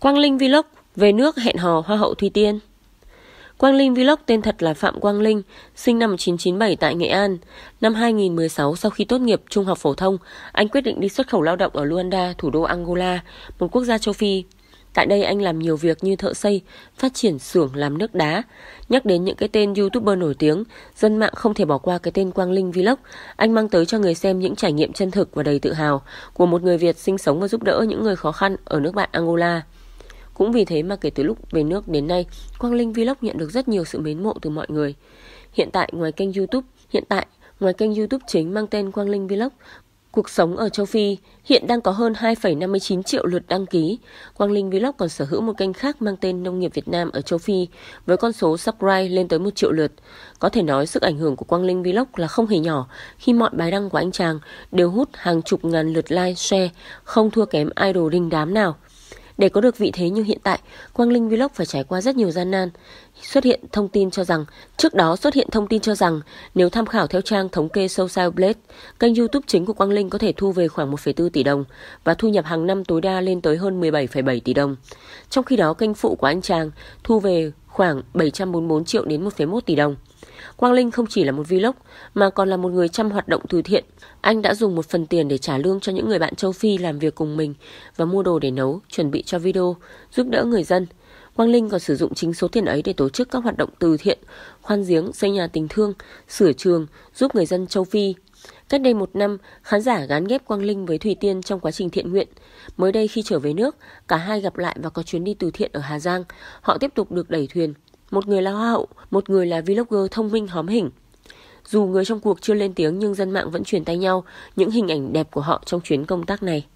Quang Linh Vlog về nước hẹn hò Hoa hậu Thùy Tiên Quang Linh Vlog tên thật là Phạm Quang Linh, sinh năm 1997 tại Nghệ An. Năm 2016, sau khi tốt nghiệp trung học phổ thông, anh quyết định đi xuất khẩu lao động ở Luanda, thủ đô Angola, một quốc gia châu Phi. Tại đây anh làm nhiều việc như thợ xây, phát triển xưởng làm nước đá. Nhắc đến những cái tên YouTuber nổi tiếng, dân mạng không thể bỏ qua cái tên Quang Linh Vlog. Anh mang tới cho người xem những trải nghiệm chân thực và đầy tự hào của một người Việt sinh sống và giúp đỡ những người khó khăn ở nước bạn Angola. Cũng vì thế mà kể từ lúc về nước đến nay, Quang Linh Vlog nhận được rất nhiều sự mến mộ từ mọi người. Hiện tại ngoài kênh YouTube, hiện tại ngoài kênh YouTube chính mang tên Quang Linh Vlog, Cuộc sống ở châu Phi hiện đang có hơn 2,59 triệu lượt đăng ký. Quang Linh Vlog còn sở hữu một kênh khác mang tên Nông nghiệp Việt Nam ở châu Phi với con số subscribe lên tới 1 triệu lượt. Có thể nói sức ảnh hưởng của Quang Linh Vlog là không hề nhỏ khi mọi bài đăng của anh chàng đều hút hàng chục ngàn lượt like, share, không thua kém idol đình đám nào. Để có được vị thế như hiện tại, Quang Linh Vlog phải trải qua rất nhiều gian nan. Xuất hiện thông tin cho rằng, trước đó xuất hiện thông tin cho rằng nếu tham khảo theo trang thống kê Social Blade, kênh YouTube chính của Quang Linh có thể thu về khoảng 1,4 tỷ đồng và thu nhập hàng năm tối đa lên tới hơn 17,7 tỷ đồng. Trong khi đó, kênh phụ của anh chàng thu về khoảng 744 triệu đến 1,1 tỷ đồng. Quang Linh không chỉ là một vlog mà còn là một người chăm hoạt động từ thiện. Anh đã dùng một phần tiền để trả lương cho những người bạn châu Phi làm việc cùng mình và mua đồ để nấu, chuẩn bị cho video, giúp đỡ người dân. Quang Linh còn sử dụng chính số tiền ấy để tổ chức các hoạt động từ thiện, khoan giếng, xây nhà tình thương, sửa trường, giúp người dân châu Phi. Cách đây một năm, khán giả gán ghép Quang Linh với Thủy Tiên trong quá trình thiện nguyện. Mới đây khi trở về nước, cả hai gặp lại và có chuyến đi từ thiện ở Hà Giang. Họ tiếp tục được đẩy thuyền một người là hoa hậu, một người là vlogger thông minh hóm hình. Dù người trong cuộc chưa lên tiếng nhưng dân mạng vẫn truyền tay nhau những hình ảnh đẹp của họ trong chuyến công tác này.